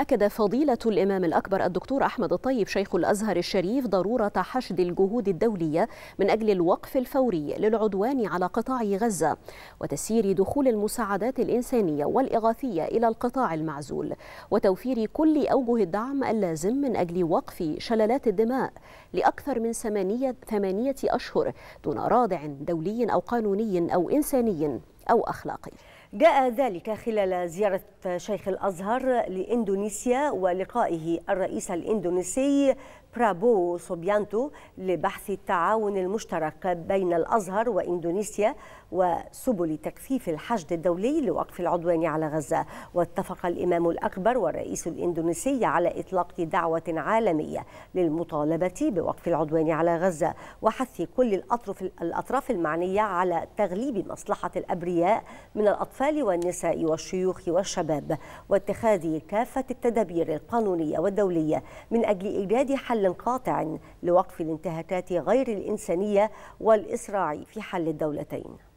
أكد فضيلة الإمام الأكبر الدكتور أحمد الطيب شيخ الأزهر الشريف ضرورة حشد الجهود الدولية من أجل الوقف الفوري للعدوان على قطاع غزة وتسيير دخول المساعدات الإنسانية والإغاثية إلى القطاع المعزول وتوفير كل أوجه الدعم اللازم من أجل وقف شلالات الدماء لأكثر من ثمانية, ثمانية أشهر دون رادع دولي أو قانوني أو إنساني أو أخلاقي جاء ذلك خلال زيارة شيخ الأزهر لإندونيسيا ولقائه الرئيس الإندونيسي برابو سوبيانتو لبحث التعاون المشترك بين الأزهر وإندونيسيا وسبل تكثيف الحشد الدولي لوقف العدوان على غزة واتفق الإمام الأكبر والرئيس الإندونيسي على إطلاق دعوة عالمية للمطالبة بوقف العدوان على غزة وحث كل الأطراف المعنية على تغليب مصلحة الأبرياء من الأطفال الأطفال والنساء والشيوخ والشباب واتخاذ كافة التدابير القانونية والدولية من أجل إيجاد حل قاطع لوقف الانتهاكات غير الإنسانية والإسراع في حل الدولتين